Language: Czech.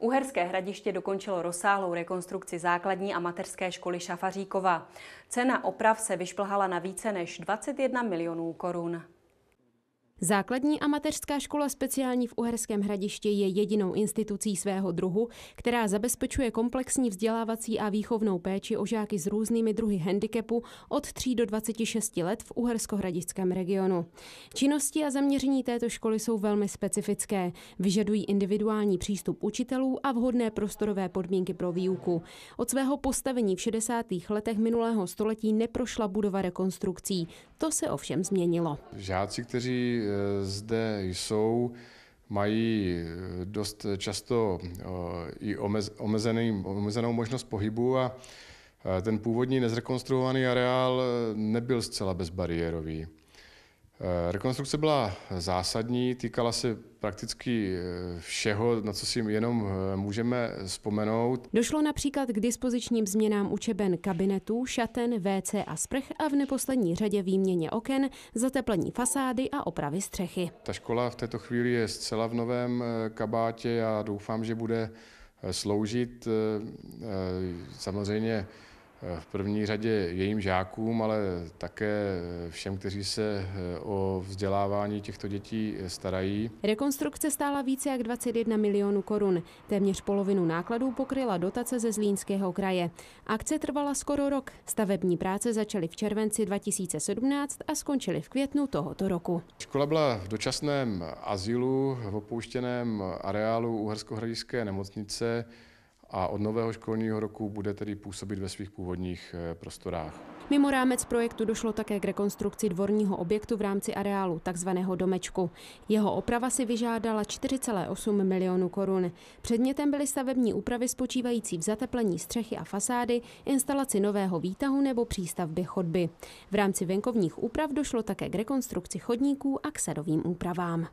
Uherské hradiště dokončilo rozsáhlou rekonstrukci základní a mateřské školy Šafaříkova. Cena oprav se vyšplhala na více než 21 milionů korun. Základní a mateřská škola speciální v Uherském hradišti je jedinou institucí svého druhu, která zabezpečuje komplexní vzdělávací a výchovnou péči o žáky s různými druhy handicapu od 3 do 26 let v Uherskohradišťském regionu. Činnosti a zaměření této školy jsou velmi specifické, vyžadují individuální přístup učitelů a vhodné prostorové podmínky pro výuku. Od svého postavení v 60. letech minulého století neprošla budova rekonstrukcí. To se ovšem změnilo. Žáci, kteří Eh, zde jsou, mají eh, dost často eh, i omezený, omezenou možnost pohybu a ten původní nezrekonstruovaný areál nebyl zcela bezbariérový. Eh, rekonstrukce byla zásadní, týkala se prakticky eh, všeho, na co si jenom eh, můžeme vzpomenout. Došlo například k dispozičním změnám učeben kabinetů, šaten, WC a sprch a v neposlední řadě výměně oken, zateplení fasády a opravy střechy. Ta škola v této chvíli je zcela v novém kabátě a doufám, že bude sloužit samozřejmě v první řadě jejím žákům, ale také všem, kteří se eh, o vzdělávání těchto dětí eh, starají. Rekonstrukce stála více jak 21 milionů korun. Téměř polovinu nákladů pokryla dotace ze Zlínského kraje. Akce trvala skoro rok. Stavební práce začaly v červenci 2017 a skončily v květnu tohoto roku. Škola byla v dočasném azylu v opouštěném areálu Uherskohradické nemocnice a od nového školního roku bude tedy působit ve svých původních eh, prostorách. Mimo rámec projektu došlo také k rekonstrukci dvorního objektu v rámci areálu, takzvaného domečku. Jeho oprava si vyžádala 4,8 milionů korun. Předmětem byly stavební úpravy spočívající v zateplení střechy a fasády, instalaci nového výtahu nebo přístavby chodby. V rámci venkovních úprav došlo také k rekonstrukci chodníků a k sadovým úpravám.